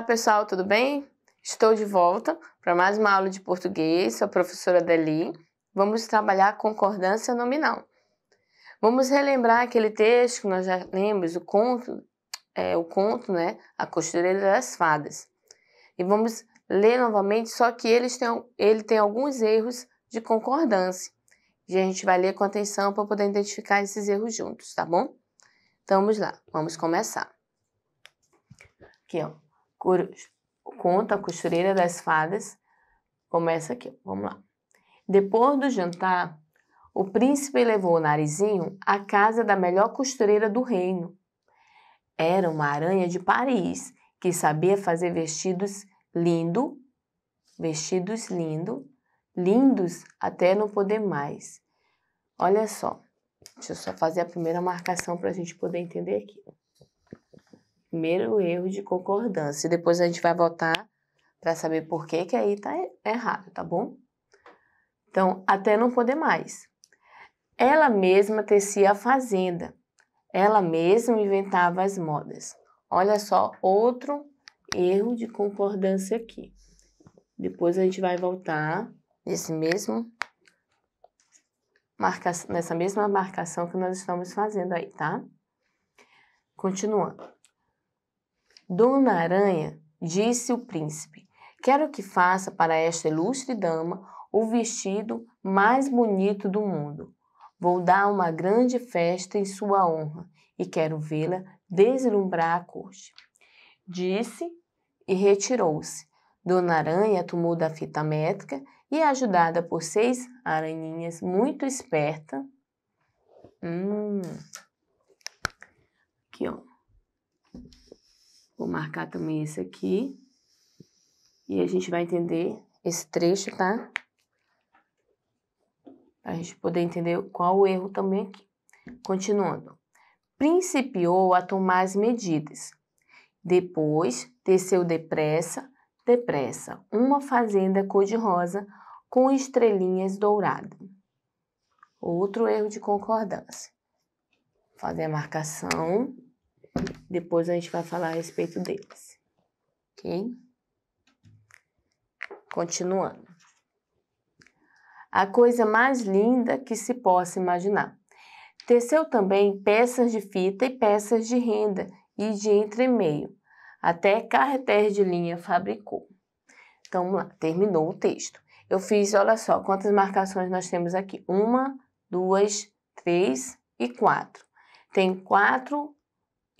Olá, pessoal, tudo bem? Estou de volta para mais uma aula de português, sou a professora Deli. Vamos trabalhar concordância nominal. Vamos relembrar aquele texto que nós já lemos, o conto, é, o conto, né? A costureira das fadas. E vamos ler novamente, só que eles têm, ele tem alguns erros de concordância. E a gente vai ler com atenção para poder identificar esses erros juntos, tá bom? Então vamos lá, vamos começar. Aqui, ó conta a costureira das fadas. Começa aqui, vamos lá. Depois do jantar, o príncipe levou o narizinho à casa da melhor costureira do reino. Era uma aranha de Paris que sabia fazer vestidos lindo, vestidos lindo, lindos até não poder mais. Olha só, deixa eu só fazer a primeira marcação para a gente poder entender aqui. Primeiro erro de concordância. E depois a gente vai voltar para saber por que que aí tá errado, tá bom? Então, até não poder mais. Ela mesma tecia a fazenda. Ela mesma inventava as modas. Olha só, outro erro de concordância aqui. Depois a gente vai voltar nesse mesmo marca, nessa mesma marcação que nós estamos fazendo aí, tá? Continuando. Dona Aranha, disse o príncipe, quero que faça para esta ilustre dama o vestido mais bonito do mundo. Vou dar uma grande festa em sua honra e quero vê-la deslumbrar a corte. Disse e retirou-se. Dona Aranha tomou da fita métrica e, ajudada por seis aranhinhas muito esperta, hum, aqui ó, Vou marcar também esse aqui. E a gente vai entender esse trecho, tá? Pra gente poder entender qual o erro também aqui. Continuando. Principiou a tomar as medidas. Depois, desceu depressa, depressa, uma fazenda cor-de-rosa com estrelinhas douradas. Outro erro de concordância. Fazer a marcação depois a gente vai falar a respeito deles. Ok? Continuando. A coisa mais linda que se possa imaginar. Teceu também peças de fita e peças de renda e de entremeio. Até carreter de linha fabricou. Então, vamos lá, terminou o texto. Eu fiz, olha só, quantas marcações nós temos aqui. Uma, duas, três e quatro. Tem quatro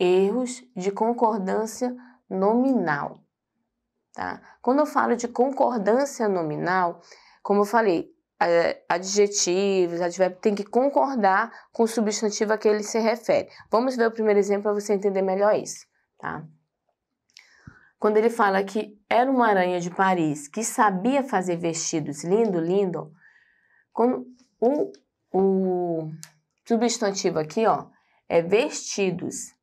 erros de concordância nominal. Tá? Quando eu falo de concordância nominal, como eu falei, é, adjetivos, advérbio tem que concordar com o substantivo a que ele se refere. Vamos ver o primeiro exemplo para você entender melhor isso. Tá? Quando ele fala que era uma aranha de Paris que sabia fazer vestidos lindo, lindo, quando o, o substantivo aqui ó, é vestidos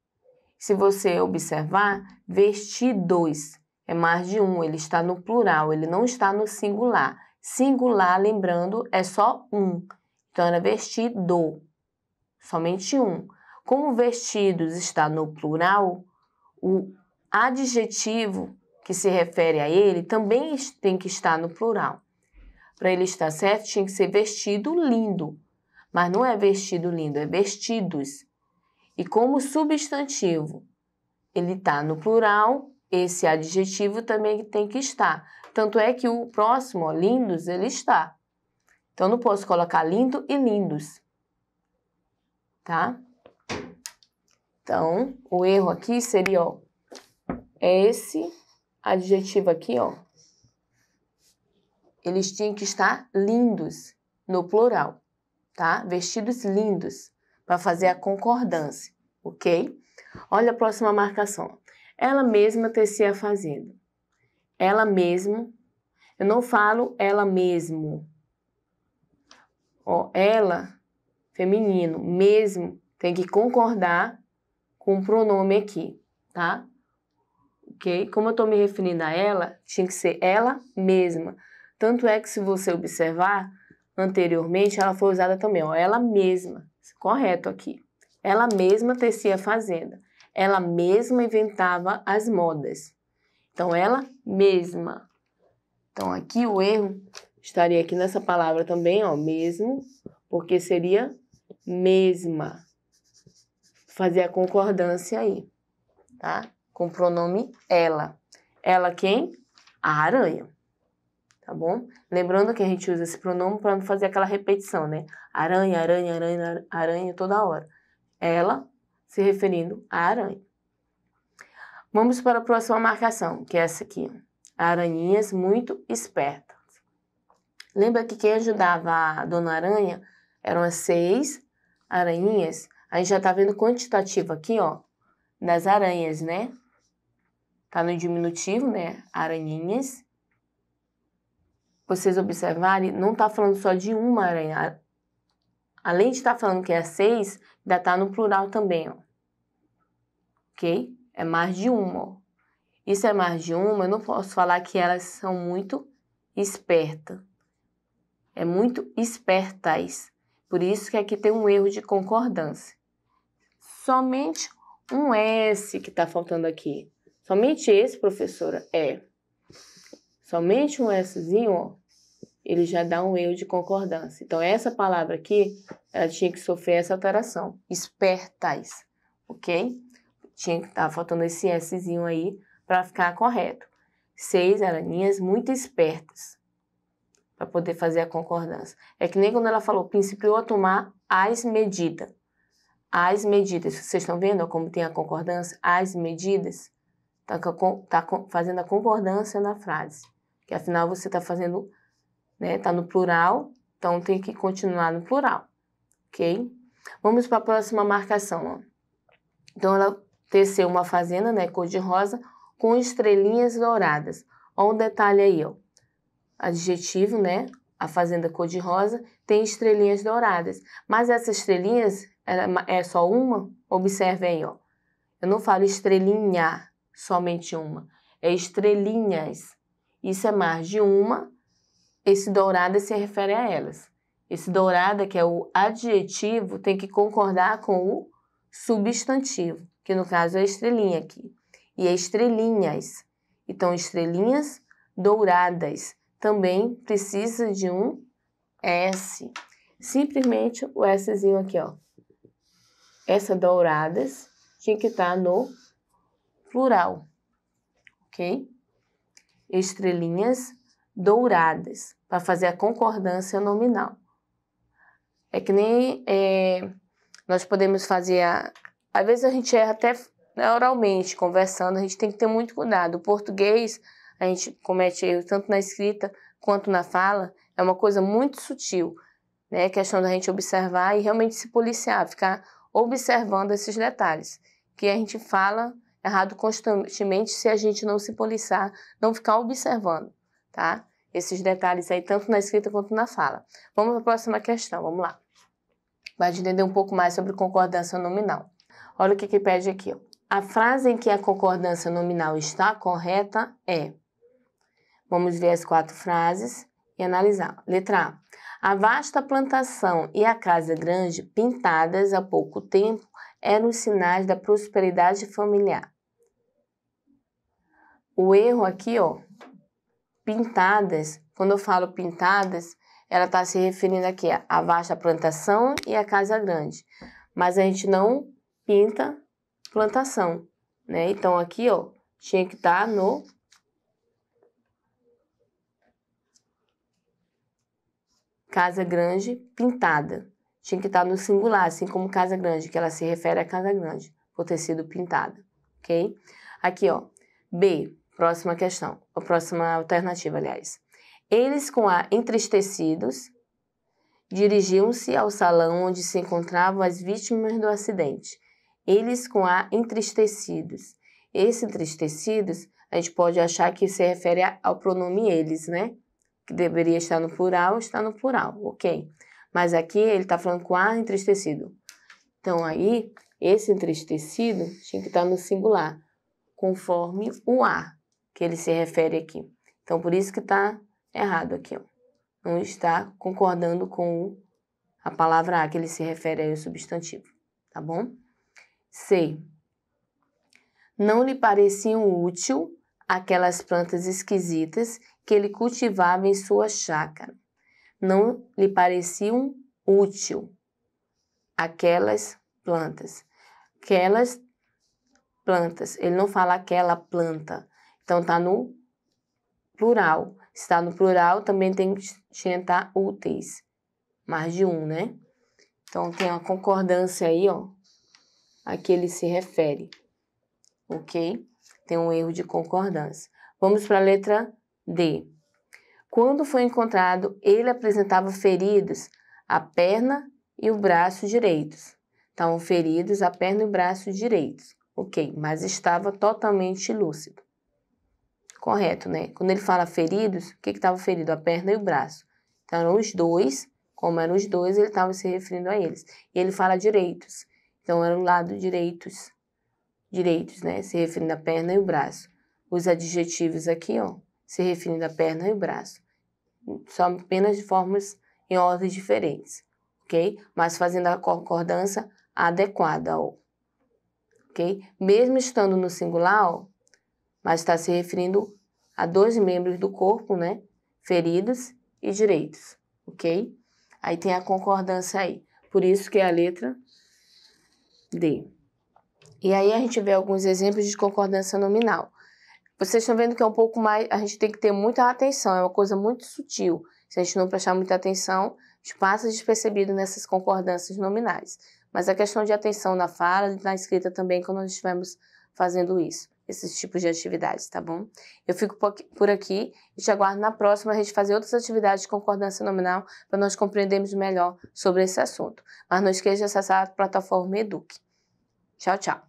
se você observar, vestidos é mais de um, ele está no plural, ele não está no singular. Singular, lembrando, é só um. Então era vestido, somente um. Como vestidos está no plural, o adjetivo que se refere a ele também tem que estar no plural. Para ele estar certo, tinha que ser vestido lindo. Mas não é vestido lindo, é vestidos. E como substantivo, ele está no plural, esse adjetivo também tem que estar. Tanto é que o próximo, ó, lindos, ele está. Então, não posso colocar lindo e lindos. Tá? Então, o erro aqui seria, ó, é esse adjetivo aqui, ó. Eles tinham que estar lindos, no plural, tá? Vestidos lindos para fazer a concordância, ok? Olha a próxima marcação. Ela mesma tecia fazendo. Ela mesmo. Eu não falo ela mesmo. Ó, ela, feminino, mesmo, tem que concordar com o pronome aqui, tá? Ok? Como eu estou me referindo a ela, tinha que ser ela mesma. Tanto é que se você observar, anteriormente ela foi usada também, ó, ela mesma correto aqui. Ela mesma tecia a fazenda, ela mesma inventava as modas. Então, ela mesma. Então, aqui o erro estaria aqui nessa palavra também, ó, mesmo, porque seria mesma. Fazer a concordância aí, tá? Com o pronome ela. Ela quem? A aranha tá bom? Lembrando que a gente usa esse pronome para não fazer aquela repetição, né? Aranha, aranha, aranha, aranha toda hora. Ela se referindo à aranha. Vamos para a próxima marcação, que é essa aqui. Aranhinhas muito espertas. Lembra que quem ajudava a Dona Aranha eram as seis aranhinhas? A gente já tá vendo quantitativo aqui, ó, das aranhas, né? Tá no diminutivo, né? Aranhinhas vocês observarem, não está falando só de uma aranha. Além de estar tá falando que é seis, ainda está no plural também, ó. Ok? É mais de uma, ó. Isso é mais de uma, eu não posso falar que elas são muito espertas. É muito espertas. Por isso que aqui tem um erro de concordância. Somente um S que está faltando aqui. Somente esse, professora, é. Somente um Szinho, ó, ele já dá um erro de concordância. Então, essa palavra aqui, ela tinha que sofrer essa alteração. Espertais, ok? Tinha que estar tá faltando esse Szinho aí para ficar correto. Seis araninhas muito espertas para poder fazer a concordância. É que nem quando ela falou, principiou a tomar as medidas. As medidas, vocês estão vendo ó, como tem a concordância? As medidas, está tá, tá fazendo a concordância na frase que afinal você está fazendo, né, Está no plural, então tem que continuar no plural, ok? Vamos para a próxima marcação, ó. Então ela teceu uma fazenda, né, cor de rosa, com estrelinhas douradas. Olha um detalhe aí, ó. Adjetivo, né, a fazenda cor de rosa, tem estrelinhas douradas. Mas essas estrelinhas, é, é só uma? Observe aí, ó. Eu não falo estrelinha, somente uma. É estrelinhas. Isso é mais de uma. Esse dourado se refere a elas. Esse dourado que é o adjetivo, tem que concordar com o substantivo, que no caso é a estrelinha aqui. E é estrelinhas. Então, estrelinhas douradas também precisa de um S. Simplesmente o Szinho aqui, ó. Essa douradas tinha que estar tá no plural, ok? estrelinhas douradas para fazer a concordância nominal. É que nem é, nós podemos fazer. A, às vezes a gente erra até oralmente, conversando, a gente tem que ter muito cuidado. O português, a gente comete erro tanto na escrita quanto na fala, é uma coisa muito sutil. Né? É questão da gente observar e realmente se policiar, ficar observando esses detalhes. Que a gente fala errado constantemente se a gente não se policiar, não ficar observando, tá? Esses detalhes aí, tanto na escrita quanto na fala. Vamos para a próxima questão, vamos lá. Vai entender um pouco mais sobre concordância nominal. Olha o que, que pede aqui. Ó. A frase em que a concordância nominal está correta é. Vamos ver as quatro frases e analisar. Letra A. A vasta plantação e a casa grande, pintadas há pouco tempo, eram é os sinais da prosperidade familiar. O erro aqui, ó, pintadas, quando eu falo pintadas, ela está se referindo aqui à vasta plantação e à casa grande. Mas a gente não pinta plantação, né? Então aqui, ó, tinha que estar tá no casa grande pintada tinha que estar no singular, assim como Casa Grande, que ela se refere a Casa Grande, por ter sido pintada, ok? Aqui, ó, B, próxima questão, a próxima alternativa, aliás. Eles com a entristecidos dirigiam-se ao salão onde se encontravam as vítimas do acidente. Eles com a entristecidos. Esse entristecidos, a gente pode achar que se refere ao pronome eles, né? Que deveria estar no plural, está no plural, ok? Mas aqui ele está falando com a entristecido. Então aí, esse entristecido tinha que estar tá no singular, conforme o a que ele se refere aqui. Então por isso que está errado aqui, ó. Não está concordando com a palavra a que ele se refere aí, o substantivo, tá bom? C. Não lhe pareciam útil aquelas plantas esquisitas que ele cultivava em sua chácara não lhe pareciam útil aquelas plantas. Aquelas plantas. Ele não fala aquela planta. Então tá no plural. Se tá no plural, também tem que acrescentar úteis. Mais de um, né? Então tem uma concordância aí, ó, a que ele se refere. OK? Tem um erro de concordância. Vamos para a letra D. Quando foi encontrado, ele apresentava feridas à perna e o braço direitos. Estavam então, feridos a perna e o braço direitos. Ok, mas estava totalmente lúcido. Correto, né? Quando ele fala feridos, o que estava ferido? A perna e o braço. Então eram os dois, como eram os dois, ele estava se referindo a eles. E ele fala direitos. Então era o lado direitos, direitos, né? Se referindo à perna e o braço. Os adjetivos aqui, ó, se referindo à perna e o braço, só apenas de formas em ordens diferentes, ok? Mas fazendo a concordância adequada ok? Mesmo estando no singular, mas está se referindo a dois membros do corpo, né? Feridos e direitos, ok? Aí tem a concordância aí, por isso que é a letra D. E aí a gente vê alguns exemplos de concordância nominal. Vocês estão vendo que é um pouco mais. A gente tem que ter muita atenção, é uma coisa muito sutil. Se a gente não prestar muita atenção, passa despercebido nessas concordâncias nominais. Mas a questão de atenção na fala e na escrita também, quando nós estivermos fazendo isso, esses tipos de atividades, tá bom? Eu fico por aqui e te aguardo na próxima a gente fazer outras atividades de concordância nominal para nós compreendermos melhor sobre esse assunto. Mas não esqueça de acessar a plataforma Eduque. Tchau, tchau!